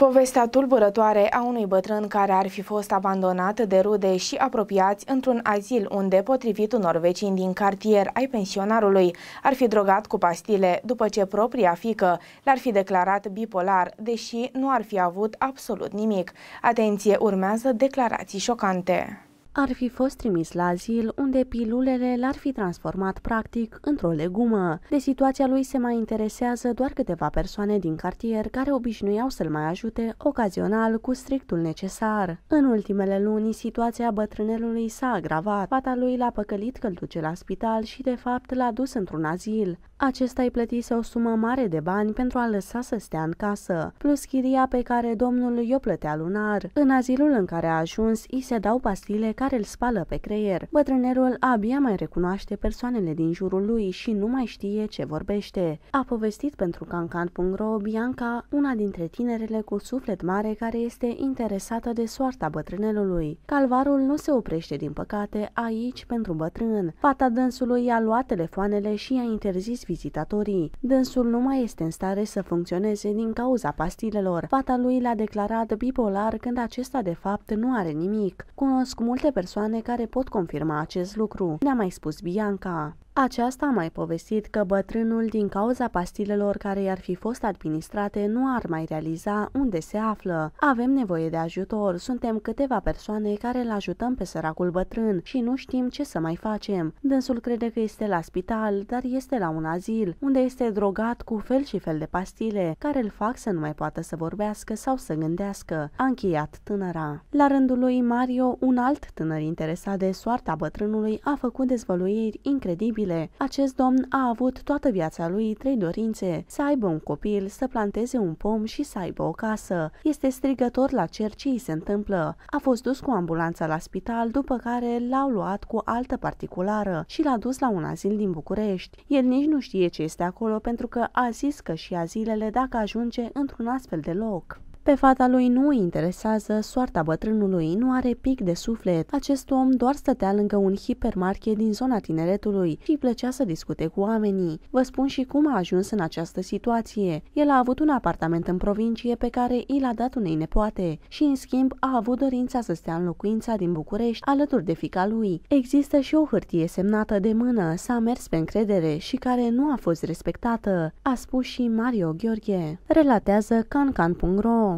Povestea tulburătoare a unui bătrân care ar fi fost abandonat de rude și apropiați într-un azil unde, potrivit unor vecini din cartier ai pensionarului, ar fi drogat cu pastile după ce propria fică l-ar fi declarat bipolar, deși nu ar fi avut absolut nimic. Atenție, urmează declarații șocante ar fi fost trimis la azil, unde pilulele l-ar fi transformat practic într-o legumă. De situația lui se mai interesează doar câteva persoane din cartier care obișnuiau să-l mai ajute ocazional cu strictul necesar. În ultimele luni, situația bătrânelului s-a agravat. Fata lui l-a păcălit că-l duce la spital și de fapt l-a dus într-un azil. Acesta îi plătise o sumă mare de bani pentru a lăsa să stea în casă, plus chiria pe care domnul i-o plătea lunar. În azilul în care a ajuns, îi se dau pastile care îl spală pe creier. Bătrânerul abia mai recunoaște persoanele din jurul lui și nu mai știe ce vorbește. A povestit pentru cancan.ro Bianca, una dintre tinerele cu suflet mare care este interesată de soarta bătrânelului. Calvarul nu se oprește din păcate aici pentru bătrân. Fata dânsului i-a luat telefoanele și i-a interzis vizitatorii. Dânsul nu mai este în stare să funcționeze din cauza pastilelor. Fata lui l-a declarat bipolar când acesta de fapt nu are nimic. Cunosc multe multe persoane care pot confirma acest lucru, ne-a mai spus Bianca. Aceasta a mai povestit că bătrânul, din cauza pastilelor care i-ar fi fost administrate, nu ar mai realiza unde se află. Avem nevoie de ajutor, suntem câteva persoane care îl ajutăm pe săracul bătrân și nu știm ce să mai facem. Dânsul crede că este la spital, dar este la un azil, unde este drogat cu fel și fel de pastile, care îl fac să nu mai poată să vorbească sau să gândească. A încheiat tânăra. La rândul lui Mario, un alt tânăr interesat de soarta bătrânului a făcut dezvăluiri incredibile zile. Acest domn a avut toată viața lui trei dorințe, să aibă un copil, să planteze un pom și să aibă o casă. Este strigător la cer ce îi se întâmplă. A fost dus cu ambulanța la spital, după care l-au luat cu altă particulară și l-a dus la un azil din București. El nici nu știe ce este acolo pentru că a zis că și azilele dacă ajunge într-un astfel de loc. Pe fata lui nu îi interesează, soarta bătrânului nu are pic de suflet. Acest om doar stătea lângă un hipermarket din zona tineretului și îi plăcea să discute cu oamenii. Vă spun și cum a ajuns în această situație. El a avut un apartament în provincie pe care i l-a dat unei nepoate și în schimb a avut dorința să stea în locuința din București alături de fica lui. Există și o hârtie semnată de mână, s-a mers pe încredere și care nu a fost respectată, a spus și Mario Gheorghe. Relatează cancan.ro